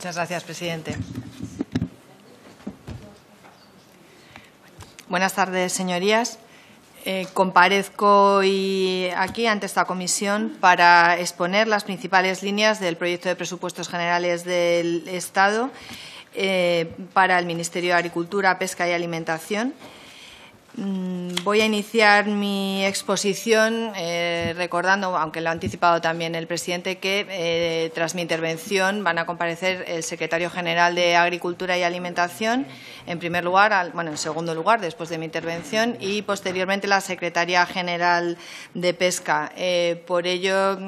Muchas gracias, presidente. Buenas tardes, señorías. Eh, comparezco hoy aquí ante esta comisión para exponer las principales líneas del proyecto de presupuestos generales del Estado eh, para el Ministerio de Agricultura, Pesca y Alimentación Mm, voy a iniciar mi exposición eh, recordando, aunque lo ha anticipado también el presidente, que eh, tras mi intervención van a comparecer el secretario general de Agricultura y Alimentación, en primer lugar, bueno, en segundo lugar, después de mi intervención, y posteriormente la secretaria general de Pesca. Eh, por ello,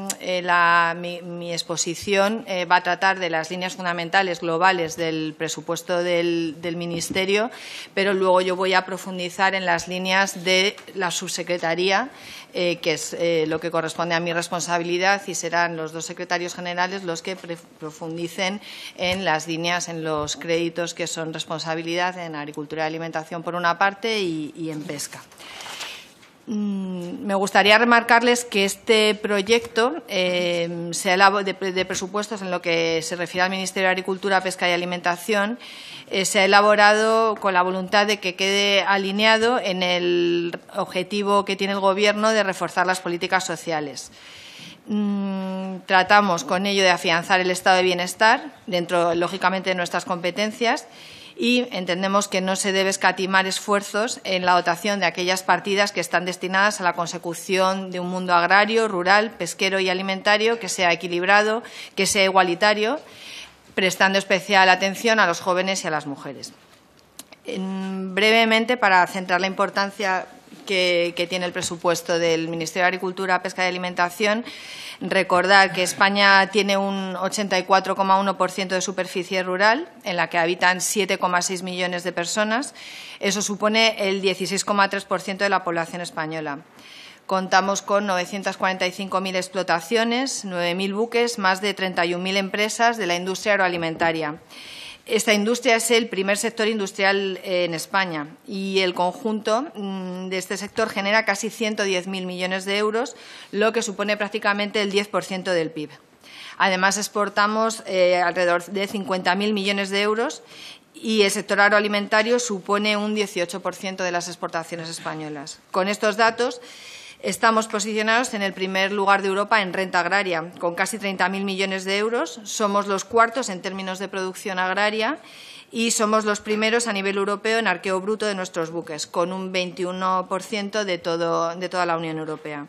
mi, exposición va a tratar de las líneas fundamentales globales del presupuesto del Ministerio, pero luego yo voy a profundizar en las las líneas de la subsecretaría, eh, que es eh, lo que corresponde a mi responsabilidad, y serán los dos secretarios generales los que profundicen en las líneas, en los créditos que son responsabilidad en agricultura y alimentación por una parte y en pesca. Mm, me gustaría remarcarles que este proyecto eh, de, presupuestos en lo que se refiere al Ministerio de Agricultura, Pesca y Alimentación eh, se ha elaborado con la voluntad de que quede alineado en el objetivo que tiene el Gobierno de reforzar las políticas sociales. Mm, tratamos con ello de afianzar el estado de bienestar dentro, lógicamente, de nuestras competencias y entendemos que no se debe escatimar esfuerzos en la dotación de aquellas partidas que están destinadas a la consecución de un mundo agrario, rural, pesquero y alimentario que sea equilibrado, que sea igualitario, prestando especial atención a los jóvenes y a las mujeres. brevemente, para centrar la importancia que, tiene el presupuesto del Ministerio de Agricultura, Pesca y Alimentación. Recordar que España tiene un 84,1% de superficie rural, en la que habitan 7,6 millones de personas. Eso supone el 16,3% de la población española. Contamos con 945.000 explotaciones, 9.000 buques, más de 31.000 empresas de la industria agroalimentaria. Esta industria es el primer sector industrial eh, en España y el conjunto mm, de este sector genera casi 110.000 millones de euros, lo que supone prácticamente el 10% del PIB. Además, exportamos eh, alrededor de 50.000 millones de euros y el sector agroalimentario supone un 18% de las exportaciones españolas. Con estos datos Estamos posicionados en el primer lugar de Europa en renta agraria, con casi 30.000 millones de euros. Somos los cuartos en términos de producción agraria y somos los primeros a nivel europeo en arqueo bruto de nuestros buques, con un 21% de, de toda la Unión Europea.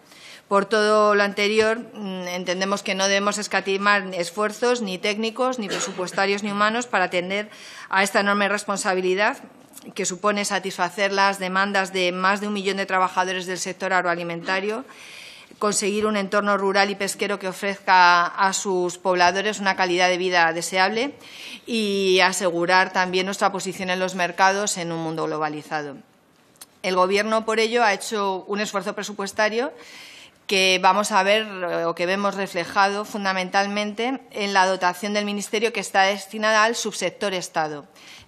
Por todo lo anterior, mm, entendemos que no debemos escatimar esfuerzos ni técnicos, ni presupuestarios, ni humanos para atender a esta enorme responsabilidad que supone satisfacer las demandas de más de un millón de trabajadores del sector agroalimentario, conseguir un entorno rural y pesquero que ofrezca a sus pobladores una calidad de vida deseable y asegurar también nuestra posición en los mercados en un mundo globalizado. El Gobierno, por ello, ha hecho un esfuerzo presupuestario que vamos a ver eh, o que vemos reflejado fundamentalmente en la dotación del Ministerio que está destinada al subsector Estado.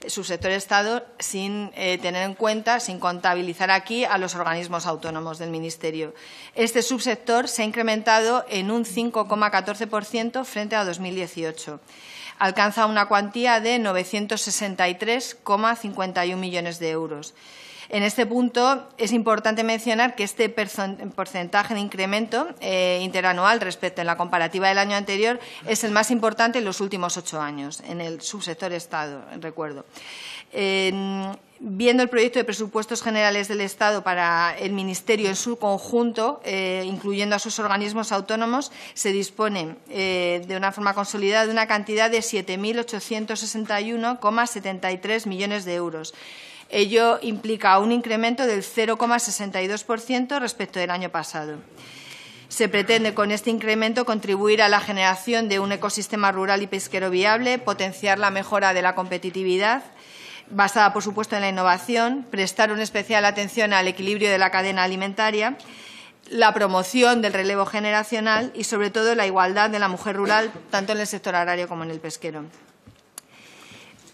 subsector Estado sin eh, tener en cuenta, sin contabilizar aquí a los organismos autónomos del Ministerio. Este subsector se ha incrementado en un 5,14% frente a 2018. Alcanza una cuantía de 963,51 millones de euros. En este punto es importante mencionar que este porcentaje de incremento eh, interanual respecto en la comparativa del año anterior es el más importante en los últimos ocho años, en el subsector Estado, recuerdo. viendo el proyecto de presupuestos generales del Estado para el Ministerio en su conjunto, eh, incluyendo a sus organismos autónomos, se dispone eh, de una forma consolidada de una cantidad de 7.861,73 millones de euros Ello implica un incremento del 0,62% respecto del año pasado. Se pretende con este incremento contribuir a la generación de un ecosistema rural y pesquero viable, potenciar la mejora de la competitividad, basada, por supuesto, en la innovación, prestar una especial atención al equilibrio de la cadena alimentaria, la promoción del relevo generacional y, sobre todo, la igualdad de la mujer rural, tanto en el sector agrario como en el pesquero.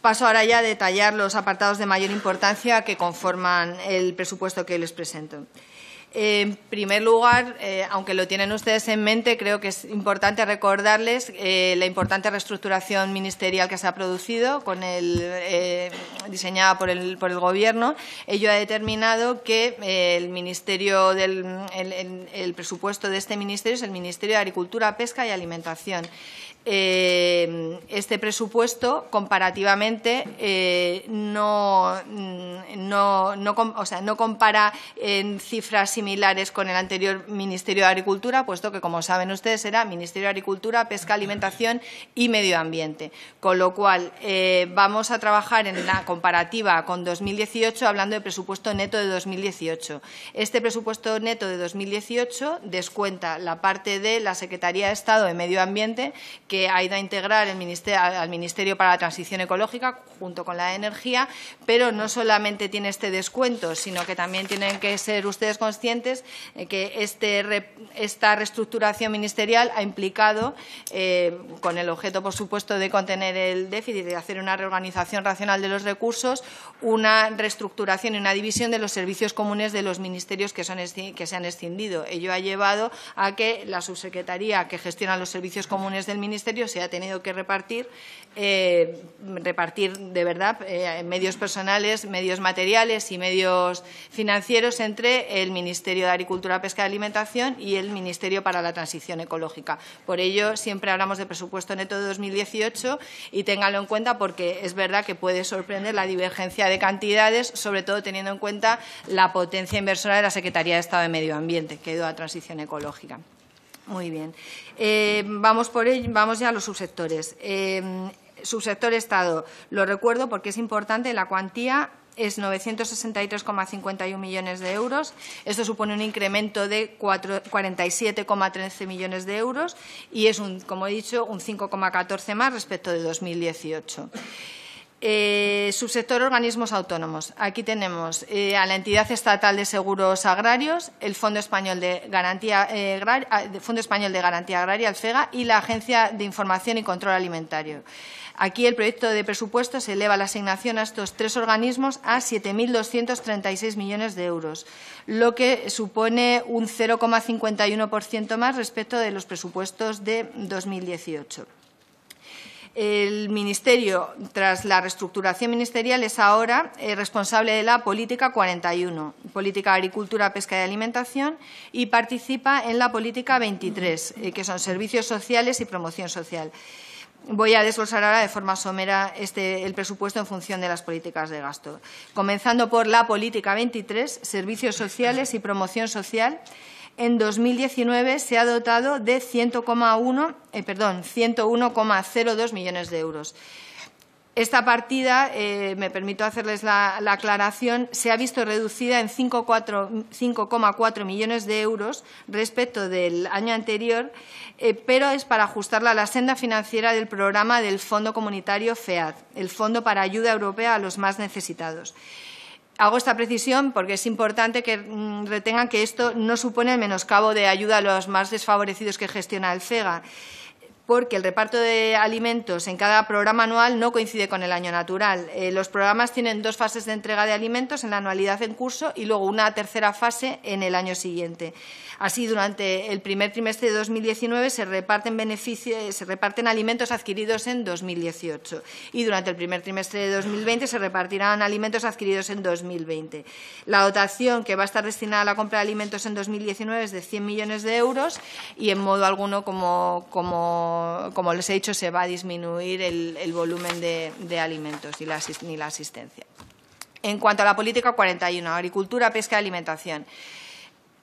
Paso ahora ya a detallar los apartados de mayor importancia que conforman el presupuesto que les presento. En primer lugar, eh, aunque lo tienen ustedes en mente, creo que es importante recordarles eh, la importante reestructuración ministerial que se ha producido, eh, diseñada por el, Gobierno. Ello ha determinado que el, ministerio del, el presupuesto de este ministerio es el Ministerio de Agricultura, Pesca y Alimentación. Eh, este presupuesto comparativamente eh, no, mm, no, compara en cifras similares con el anterior Ministerio de Agricultura, puesto que, como saben ustedes, era Ministerio de Agricultura, Pesca, Alimentación y Medio Ambiente. Con lo cual, eh, vamos a trabajar en la comparativa con 2018, hablando de presupuesto neto de 2018. Este presupuesto neto de 2018 descuenta la parte de la Secretaría de Estado de Medio Ambiente que ha integrar el ministerio, al Ministerio para la Transición Ecológica junto con la energía, pero no solamente tiene este descuento, sino que también tienen que ser ustedes conscientes de eh, que este, esta reestructuración ministerial ha implicado, eh, con el objeto, por supuesto, de contener el déficit y de hacer una reorganización racional de los recursos, una reestructuración y una división de los servicios comunes de los ministerios que, son, que se han extendido. Ello ha llevado a que la subsecretaría que gestiona los servicios comunes del Ministerio ministerio se ha tenido que repartir, eh, repartir de verdad eh, medios personales, medios materiales y medios financieros entre el Ministerio de Agricultura, Pesca y Alimentación y el Ministerio para la Transición Ecológica. Por ello, siempre hablamos de presupuesto neto de 2018 y ténganlo en cuenta porque es verdad que puede sorprender la divergencia de cantidades, sobre todo teniendo en cuenta la potencia inversora de la Secretaría de Estado de Medio Ambiente, que ha ido a transición ecológica. Muy bien. Eh, vamos, por vamos ya a los subsectores. Eh, subsector Estado, lo recuerdo porque es importante, la cuantía es 963,51 millones de euros. Esto supone un incremento de 47,13 millones de euros y es, un, como he dicho, un 5,14 más respecto de 2018. Eh, subsector organismos autónomos. Aquí tenemos eh, a la entidad estatal de seguros agrarios, el Fondo Español de Garantía, eh, ah, Fondo Español de Garantía Agraria, el FEGA, y la Agencia de Información y Control Alimentario. Aquí el proyecto de presupuesto se eleva la asignación a estos tres organismos a 7.236 millones de euros, lo que supone un 0,51% más respecto de los presupuestos de 2018. El Ministerio, tras la reestructuración ministerial, es ahora eh, responsable de la Política 41, Política Agricultura, Pesca y Alimentación, y participa en la Política 23, eh, que son Servicios Sociales y Promoción Social. Voy a desglosar ahora de forma somera este, el presupuesto en función de las políticas de gasto. Comenzando por la Política 23, Servicios Sociales y Promoción Social. En 2019 se ha dotado de 101,02 eh, millones de euros. Esta partida, eh, me permito hacerles la, aclaración, se ha visto reducida en 5,4 millones de euros respecto del año anterior, eh, pero es para ajustarla a la senda financiera del programa del Fondo Comunitario FEAD, el Fondo para Ayuda Europea a los Más Necesitados. Hago esta precisión porque es importante que mm, retengan que esto no supone el menoscabo de ayuda a los más desfavorecidos que gestiona el CEGA porque el reparto de alimentos en cada programa anual no coincide con el año natural. Eh, los programas tienen dos fases de entrega de alimentos en la anualidad en curso y luego una tercera fase en el año siguiente. Así, durante el primer trimestre de 2019 se reparten, eh, se reparten alimentos adquiridos en 2018 y durante el primer trimestre de 2020 se repartirán alimentos adquiridos en 2020. La dotación que va a estar destinada a la compra de alimentos en 2019 es de 100 millones de euros y en modo alguno como como, les he dicho, se va a disminuir el, volumen de, alimentos y la, ni la asistencia. En cuanto a la política 41, agricultura, pesca y alimentación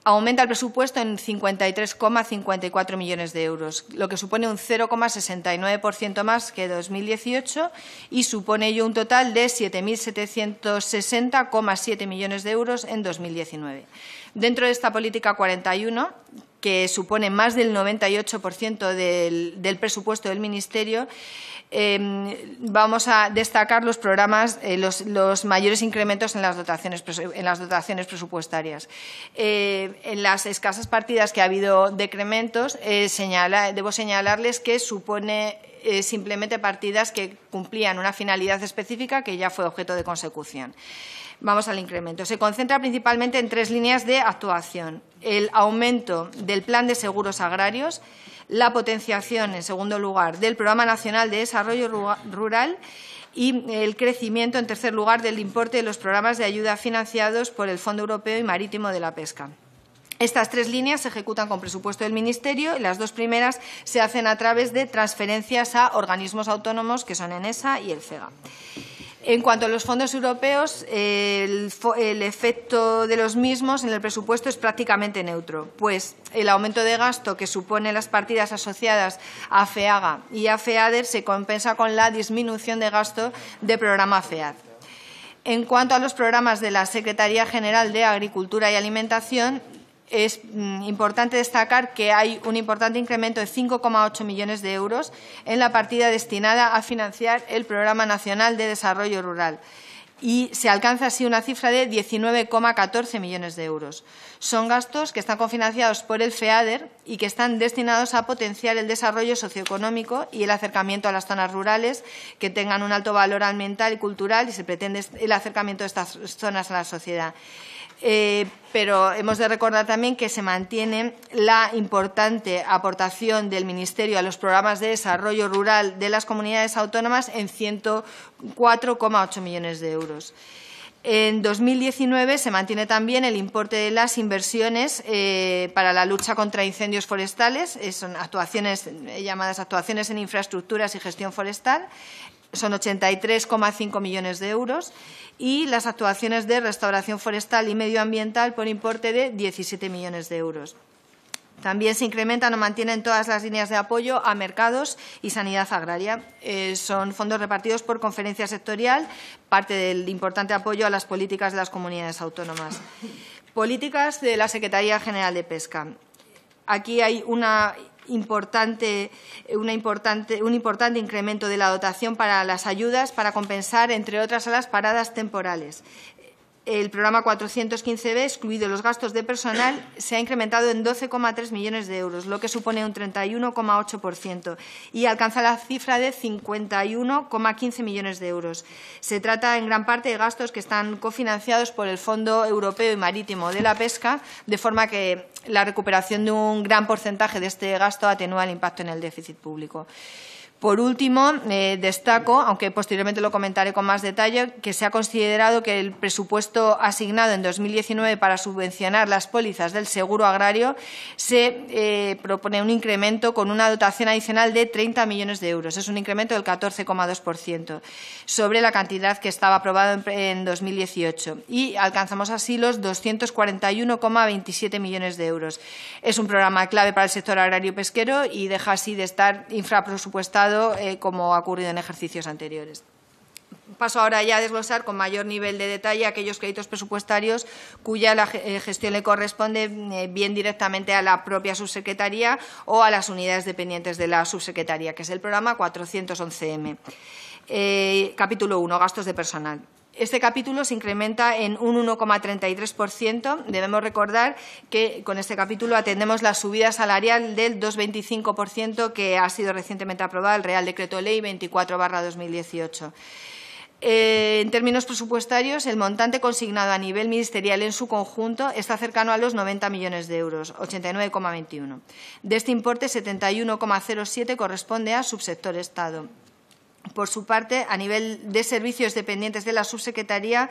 aumenta el presupuesto en 53,54 millones de euros, lo que supone un 0,69% más que 2018 y supone ello un total de 7.760,7 millones de euros en 2019. Dentro de esta política 41, que supone más del 98% del, del, presupuesto del Ministerio, em, vamos a destacar los programas, eh, los, mayores incrementos en las dotaciones, en las dotaciones presupuestarias. Eh, en las escasas partidas que ha habido decrementos, eh, señala, debo señalarles que supone eh, simplemente partidas que cumplían una finalidad específica que ya fue objeto de consecución. Vamos al incremento. Se concentra principalmente en tres líneas de actuación. El aumento del plan de seguros agrarios, la potenciación, en segundo lugar, del Programa Nacional de Desarrollo Rural y el crecimiento, en tercer lugar, del importe de los programas de ayuda financiados por el Fondo Europeo y Marítimo de la Pesca. Estas tres líneas se ejecutan con presupuesto del Ministerio y las dos primeras se hacen a través de transferencias a organismos autónomos que son ENESA y el CEGA. En cuanto a los fondos europeos, el, efecto de los mismos en el presupuesto es prácticamente neutro, pues el aumento de gasto que suponen las partidas asociadas a FEAGA y a FEADER se compensa con la disminución de gasto de programa FEAD. En cuanto a los programas de la Secretaría General de Agricultura y Alimentación, es mm, importante destacar que hay un importante incremento de 5,8 millones de euros en la partida destinada a financiar el Programa Nacional de Desarrollo Rural y se alcanza así una cifra de 19,14 millones de euros. Son gastos que están cofinanciados por el FEADER y que están destinados a potenciar el desarrollo socioeconómico y el acercamiento a las zonas rurales que tengan un alto valor ambiental y cultural y se pretende el acercamiento de estas zonas a la sociedad. Eh, pero hemos de recordar también que se mantiene la importante aportación del Ministerio a los programas de desarrollo rural de las comunidades autónomas en 104,8 millones de euros. En 2019 se mantiene también el importe de las inversiones eh, para la lucha contra incendios forestales, eh, son actuaciones llamadas actuaciones en infraestructuras y gestión forestal, son 83,5 millones de euros y las actuaciones de restauración forestal y medioambiental por importe de 17 millones de euros. También se incrementan o mantienen todas las líneas de apoyo a mercados y sanidad agraria. Eh, son fondos repartidos por conferencia sectorial, parte del importante apoyo a las políticas de las comunidades autónomas. Políticas de la Secretaría General de Pesca. Aquí hay una eh, una importante, un importante incremento de la dotación para las ayudas para compensar, entre otras, las paradas temporales el programa 415B, excluido los gastos de personal, se ha incrementado en 12,3 millones de euros, lo que supone un 31,8% y alcanza la cifra de 51,15 millones de euros. Se trata en gran parte de gastos que están cofinanciados por el Fondo Europeo y Marítimo de la Pesca, de forma que la recuperación de un gran porcentaje de este gasto atenúa el impacto en el déficit público. Por último, eh, destaco, aunque posteriormente lo comentaré con más detalle, que se ha considerado que el presupuesto asignado en 2019 para subvencionar las pólizas del seguro agrario se eh, propone un incremento con una dotación adicional de 30 millones de euros. Es un incremento del 14,2% sobre la cantidad que estaba aprobada en, 2018 y alcanzamos así los 241,27 millones de euros. Es un programa clave para el sector agrario pesquero y deja así de estar infrapresupuestado eh, como ha ocurrido en ejercicios anteriores. Paso ahora ya a desglosar con mayor nivel de detalle aquellos créditos presupuestarios cuya eh, gestión le corresponde eh, bien directamente a la propia subsecretaría o a las unidades dependientes de la subsecretaría, que es el programa 411M. capítulo 1, gastos de personal. Este capítulo se incrementa en un 1,33%. Debemos recordar que con este capítulo atendemos la subida salarial del 2,25% que ha sido recientemente aprobada el Real Decreto Ley 24-2018. Eh, en términos presupuestarios, el montante consignado a nivel ministerial en su conjunto está cercano a los 90 millones de euros, 89,21. De este importe, 71,07 corresponde a subsector Estado, por su parte, a nivel de servicios dependientes de la subsecretaría,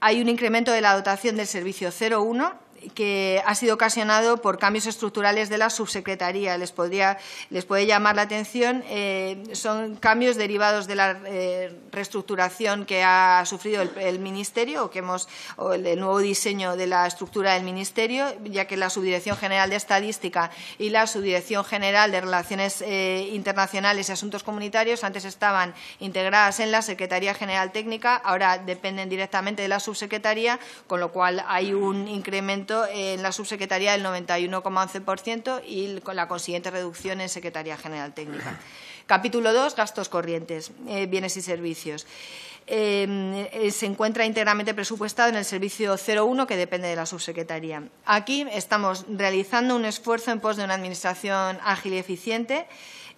hay un incremento de la dotación del servicio 01 que ha sido ocasionado por cambios estructurales de la subsecretaría. Les, podría, les puede llamar la atención. Eh, son cambios derivados de la eh, reestructuración que ha sufrido el, Ministerio o, que hemos, el, nuevo diseño de la estructura del Ministerio, ya que la Subdirección General de Estadística y la Subdirección General de Relaciones eh, Internacionales y Asuntos Comunitarios antes estaban integradas en la Secretaría General Técnica, ahora dependen directamente de la subsecretaría, con lo cual hay un incremento en la subsecretaría del 91,11% y con la consiguiente reducción en Secretaría General Técnica. Capítulo 2, gastos corrientes, eh, bienes y servicios. Em, eh, se encuentra íntegramente presupuestado en el servicio 01, que depende de la subsecretaría. Aquí estamos realizando un esfuerzo en pos de una administración ágil y eficiente.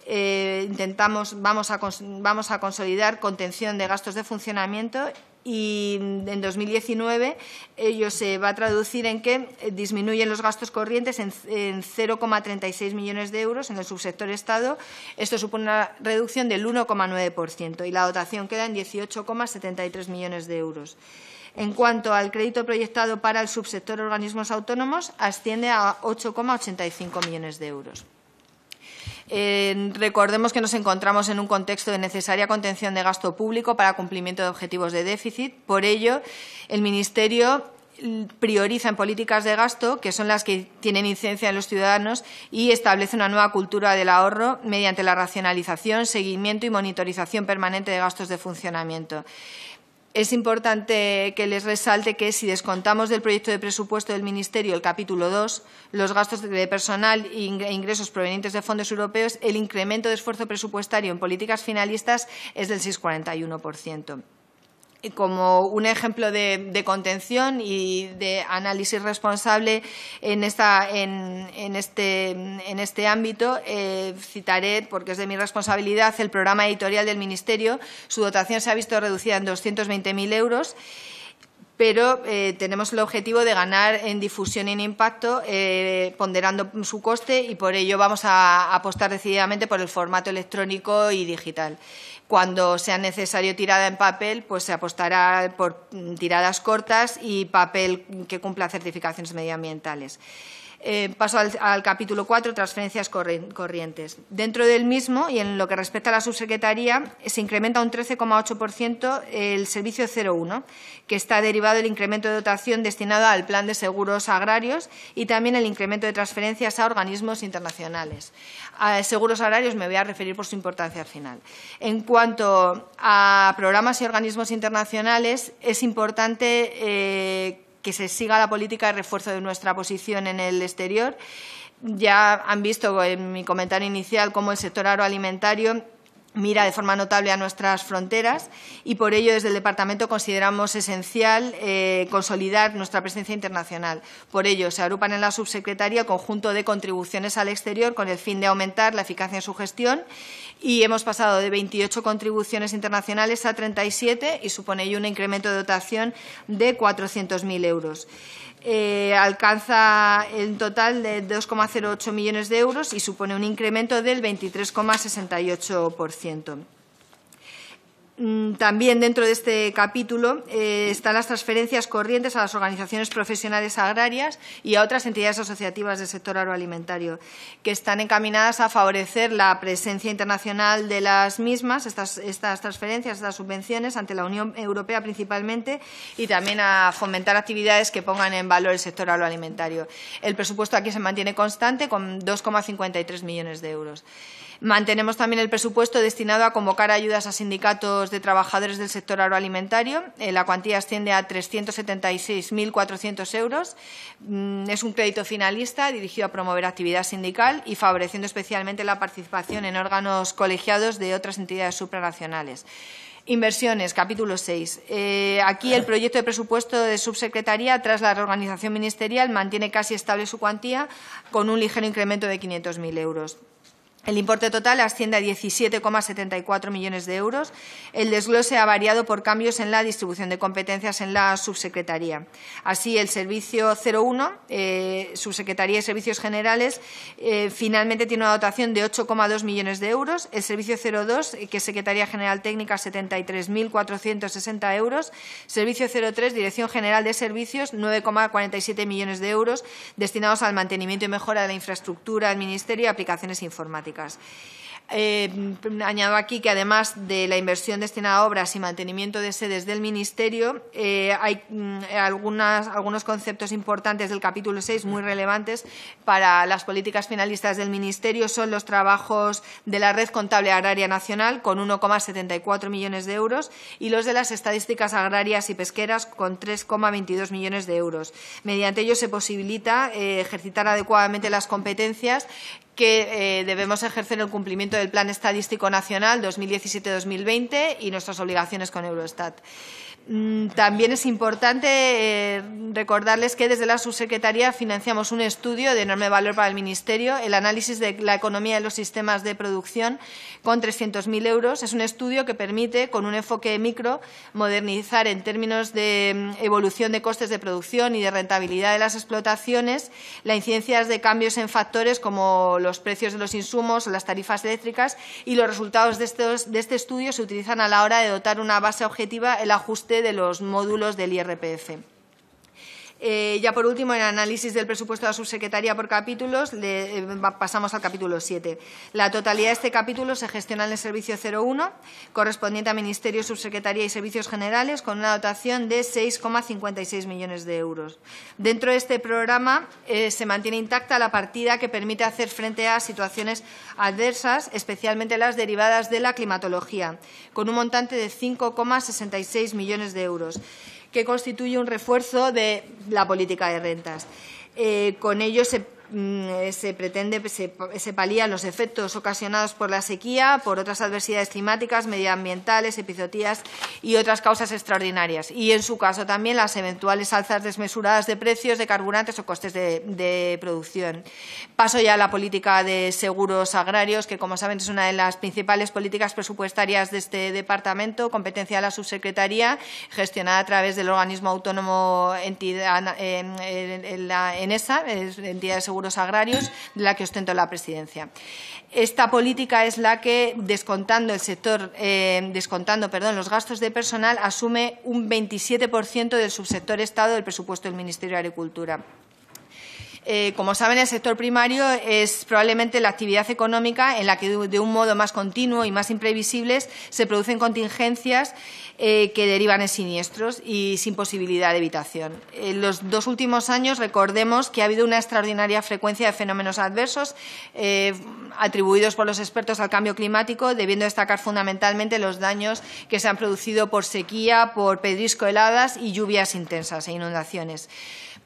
Eh, intentamos, vamos a, vamos a consolidar contención de gastos de funcionamiento y en 2019 ello se va a traducir en que eh, disminuyen los gastos corrientes en, 0,36 millones de euros en el subsector Estado. Esto supone una reducción del 1,9% y la dotación queda en 18,73 millones de euros. En cuanto al crédito proyectado para el subsector organismos autónomos, asciende a 8,85 millones de euros recordemos que nos encontramos en un contexto de necesaria contención de gasto público para cumplimiento de objetivos de déficit. Por ello, el Ministerio mm, prioriza en políticas de gasto, que son las que tienen incidencia en los ciudadanos, y establece una nueva cultura del ahorro mediante la racionalización, seguimiento y monitorización permanente de gastos de funcionamiento. Es importante que les resalte que si descontamos del proyecto de presupuesto del Ministerio el capítulo 2, los gastos de personal e, e ingresos provenientes de fondos europeos, el incremento de esfuerzo presupuestario en políticas finalistas es del 6,41% como un ejemplo de, contención y de análisis responsable en, este, este, ámbito, eh, citaré, porque es de mi responsabilidad, el programa editorial del Ministerio. Su dotación se ha visto reducida en 220.000 euros pero eh, tenemos el objetivo de ganar en difusión y en impacto, eh, ponderando su coste y por ello vamos a apostar decididamente por el formato electrónico y digital. Cuando sea necesario tirada en papel, pues se apostará por mm, tiradas cortas y papel que cumpla certificaciones medioambientales. Eh, paso al, capítulo 4, transferencias corrientes. Dentro del mismo, y en lo que respecta a la subsecretaría, se incrementa un 13,8% el servicio 01, que está derivado del incremento de dotación destinado al plan de seguros agrarios y también el incremento de transferencias a organismos internacionales. A seguros agrarios me voy a referir por su importancia al final. En cuanto a programas y organismos internacionales, es importante eh, que se siga la política de refuerzo de nuestra posición en el exterior. Ya han visto en mi comentario inicial cómo el sector agroalimentario mira de forma notable a nuestras fronteras y por ello desde el Departamento consideramos esencial eh, consolidar nuestra presencia internacional. Por ello se agrupan en la subsecretaría conjunto de contribuciones al exterior con el fin de aumentar la eficacia en su gestión y hemos pasado de 28 contribuciones internacionales a 37 y supone un incremento de dotación de 400.000 euros. Eh, alcanza un total de 2,08 millones de euros y supone un incremento del 23,68%. Mm, también dentro de este capítulo eh, están las transferencias corrientes a las organizaciones profesionales agrarias y a otras entidades asociativas del sector agroalimentario, que están encaminadas a favorecer la presencia internacional de las mismas, estas, estas transferencias, estas subvenciones, ante la Unión Europea principalmente, y también a fomentar actividades que pongan en valor el sector agroalimentario. El presupuesto aquí se mantiene constante con 2,53 millones de euros. Mantenemos también el presupuesto destinado a convocar ayudas a sindicatos de trabajadores del sector agroalimentario. Eh, la cuantía asciende a 376.400 euros. Mm, es un crédito finalista dirigido a promover actividad sindical y favoreciendo especialmente la participación en órganos colegiados de otras entidades supranacionales. Inversiones, capítulo 6. Eh, aquí el proyecto de presupuesto de subsecretaría, tras la reorganización ministerial, mantiene casi estable su cuantía, con un ligero incremento de 500.000 euros. El importe total asciende a 17,74 millones de euros. El desglose ha variado por cambios en la distribución de competencias en la subsecretaría. Así, el servicio 01, eh, subsecretaría de servicios generales, eh, finalmente tiene una dotación de 8,2 millones de euros. El servicio 02, eh, que es secretaría general técnica, 73.460 euros. Servicio 03, dirección general de servicios, 9,47 millones de euros destinados al mantenimiento y mejora de la infraestructura del ministerio y aplicaciones informáticas. Eh, añado aquí que además de la inversión destinada a obras y mantenimiento de sedes del Ministerio, eh, hay mm, algunos conceptos importantes del capítulo 6 muy relevantes para las políticas finalistas del Ministerio. Son los trabajos de la Red Contable Agraria Nacional con 1,74 millones de euros y los de las estadísticas agrarias y pesqueras con 3,22 millones de euros. Mediante ello se posibilita eh, ejercitar adecuadamente las competencias que eh, debemos ejercer el cumplimiento del Plan Estadístico Nacional 2017-2020 y nuestras obligaciones con Eurostat. Mm, también es importante eh, recordarles que desde la subsecretaría financiamos un estudio de enorme valor para el Ministerio, el análisis de la economía de los sistemas de producción, con 300.000 euros. Es un estudio que permite, con un enfoque micro, modernizar en términos de mm, evolución de costes de producción y de rentabilidad de las explotaciones, la incidencia de cambios en factores como los precios de los insumos, o las tarifas eléctricas y los resultados de, de este estudio se utilizan a la hora de dotar una base objetiva el ajuste de los módulos del IRPF. Eh, ya por último, en análisis del presupuesto de la subsecretaría por capítulos, eh, pasamos al capítulo 7. La totalidad de este capítulo se gestiona en el servicio 01, correspondiente a Ministerio, Subsecretaría y Servicios Generales, con una dotación de 6,56 millones de euros. Dentro de este programa eh, se mantiene intacta la partida que permite hacer frente a situaciones adversas, especialmente las derivadas de la climatología, con un montante de 5,66 millones de euros que constituye un refuerzo de la política de rentas. Eh, con ello se Mm, eh, se pretende, se, se los efectos ocasionados por la sequía, por otras adversidades climáticas, medioambientales, epizotías y otras causas extraordinarias. Y, en su caso, también las eventuales alzas desmesuradas de precios de carburantes o costes de, producción. Paso ya a la política de seguros agrarios, que, como saben, es una de las principales políticas presupuestarias de este departamento, competencia de la subsecretaría, gestionada a través del organismo autónomo entidad, eh, en, en, entidad de seguros seguros agrarios, de la que ostento la presidencia. Esta política es la que, descontando el sector, eh, descontando perdón, los gastos de personal, asume un 27% del subsector Estado del presupuesto del Ministerio de Agricultura. Eh, como saben, el sector primario es probablemente la actividad económica en la que de un modo más continuo y más imprevisibles, se producen contingencias eh, que derivan en siniestros y sin posibilidad de evitación. En los dos últimos años recordemos que ha habido una extraordinaria frecuencia de fenómenos adversos eh, atribuidos por los expertos al cambio climático, debiendo destacar fundamentalmente los daños que se han producido por sequía, por pedrisco heladas y lluvias intensas e inundaciones.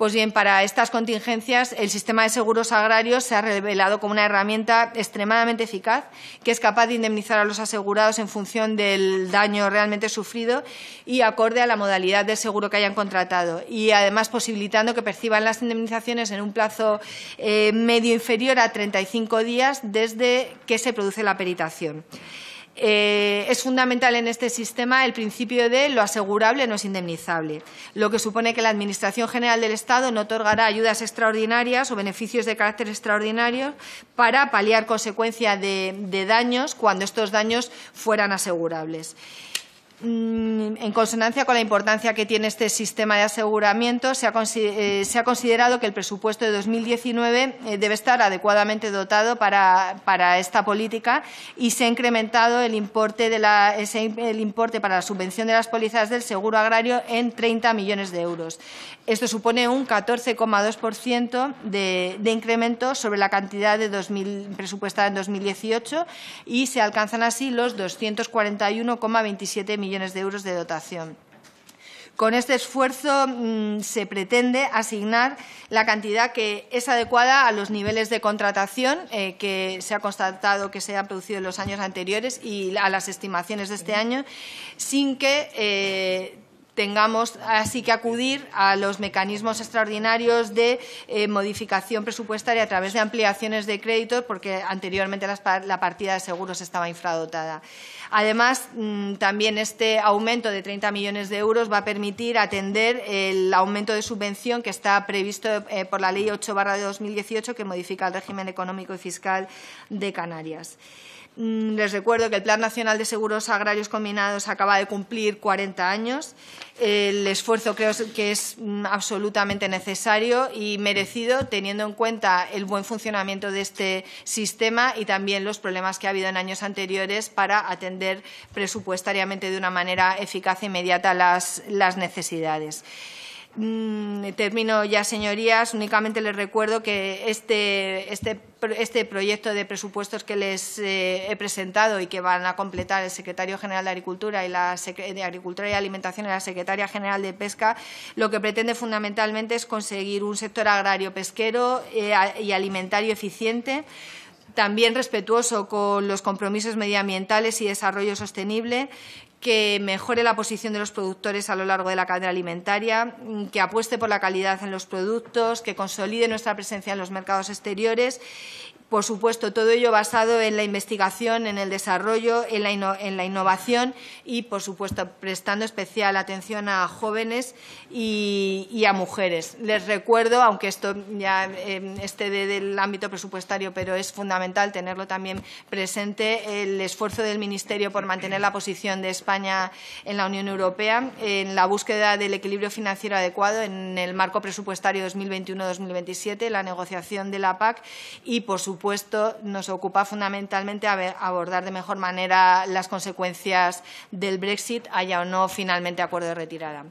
Pues para estas contingencias, el sistema de seguros agrarios se ha revelado como una herramienta extremadamente eficaz que es capaz de indemnizar a los asegurados en función del daño realmente sufrido y acorde a la modalidad de seguro que hayan contratado y además posibilitando que perciban las indemnizaciones en un plazo eh, medio inferior a 35 días desde que se produce la peritación. Eh, es fundamental en este sistema el principio de lo asegurable no es indemnizable, lo que supone que la Administración General del Estado no otorgará ayudas extraordinarias o beneficios de carácter extraordinario para paliar consecuencia de daños cuando estos daños fueran asegurables. Mm, en consonancia con la importancia que tiene este sistema de aseguramiento, se ha, eh, considerado que el presupuesto de 2019 eh, debe estar adecuadamente dotado para, esta política y se ha incrementado el importe, para la subvención de las pólizas del seguro agrario en 30 millones de euros. Esto supone un 14,2% de, de incremento sobre la cantidad de presupuestada en 2018 y se alcanzan así los 241,27 millones millones de euros de dotación. Con este esfuerzo mm, se pretende asignar la cantidad que es adecuada a los niveles de contratación eh, que se ha constatado que se han producido en los años anteriores y a las estimaciones de este año, sin que eh, tengamos así que acudir a los mecanismos extraordinarios de eh, modificación presupuestaria a través de ampliaciones de créditos, porque anteriormente la partida de seguros estaba infradotada. Además, mm, también este aumento de 30 millones de euros va a permitir atender el aumento de subvención que está previsto eh, por la Ley 8 2018 que modifica el régimen económico y fiscal de Canarias. Mm, les recuerdo que el Plan Nacional de Seguros Agrarios Combinados acaba de cumplir 40 años. El esfuerzo creo que es mm, absolutamente necesario y merecido, teniendo en cuenta el buen funcionamiento de este sistema y también los problemas que ha habido en años anteriores para atender presupuestariamente de una manera eficaz e inmediata las, las necesidades. Mm, termino ya, señorías. Únicamente les recuerdo que este, este, este proyecto de presupuestos que les eh, he presentado y que van a completar el secretario general de Agricultura y la de Agricultura y Alimentación y la secretaria general de Pesca, lo que pretende fundamentalmente es conseguir un sector agrario, pesquero eh, y alimentario eficiente también respetuoso con los compromisos medioambientales y desarrollo sostenible, que mejore la posición de los productores a lo largo de la cadena alimentaria, mm, que apueste por la calidad en los productos, que consolide nuestra presencia en los mercados exteriores por supuesto, todo ello basado en la investigación, en el desarrollo, en la, innovación y, por supuesto, prestando especial atención a jóvenes y, a mujeres. Les recuerdo, aunque esto ya em, esté del ámbito presupuestario, pero es fundamental tenerlo también presente, el esfuerzo del Ministerio por mantener la posición de España en la Unión Europea, en la búsqueda del equilibrio financiero adecuado en el marco presupuestario 2021-2027, la negociación de la PAC y, por Puesto nos ocupa fundamentalmente abordar de mejor manera las consecuencias del Brexit, haya o no finalmente acuerdo de retirada.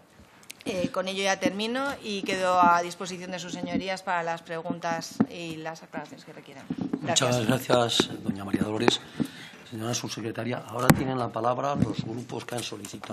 Eh, con ello ya termino y quedo a disposición de sus señorías para las preguntas y las aclaraciones que requieran. Muchas gracias, doña María Dolores. Señora subsecretaria, ahora tienen la palabra los grupos que han solicitado.